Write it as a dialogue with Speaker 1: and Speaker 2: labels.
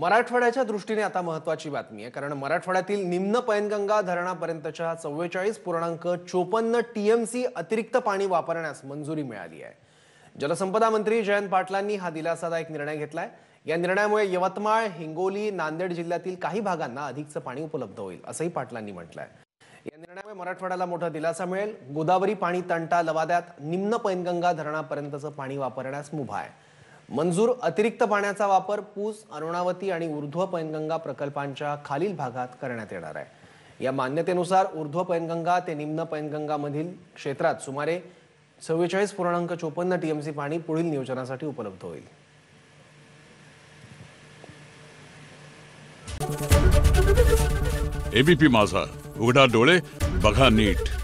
Speaker 1: मराठवाड्याच्या दृष्टीने आता महत्वाची बातमी आहे कारण मराठवाड्यातील निम्न पैनगंगा धरणापर्यंतच्या चव्वेचाळीस पूर्णांक चोपन्न टीएमसी अतिरिक्त पाणी वापरण्यास मंजुरी मिळाली आहे जलसंपदा मंत्री जयंत पाटलांनी हा दिलासादायक निर्णय घेतलाय या निर्णयामुळे यवतमाळ हिंगोली नांदेड जिल्ह्यातील काही भागांना अधिकचं पाणी उपलब्ध होईल असंही पाटलांनी म्हटलंय या निर्णयामुळे मराठवाड्याला मोठा दिलासा मिळेल गोदावरी पाणी तंटा लवाद्यात निम्न पैनगंगा धरणापर्यंतचं पाणी वापरण्यास मुभा आहे मंजूर अतिरिक्त पाण्याचा वापर पूस अरुणावती आणि ऊर्ध्व पैनगंगा प्रकल्पांच्या खालील भागात करण्यात येणार आहे या मान्यतेनुसार ऊर्ध्व पैनगंगा ते निम्न पैनगंगामधील क्षेत्रात सुमारे चव्वेचाळीस पूर्णांक चोपन्न टीएमसी पाणी पुढील नियोजनासाठी उपलब्ध होईल
Speaker 2: एबीपी माझा उघडा डोळे बघा नीट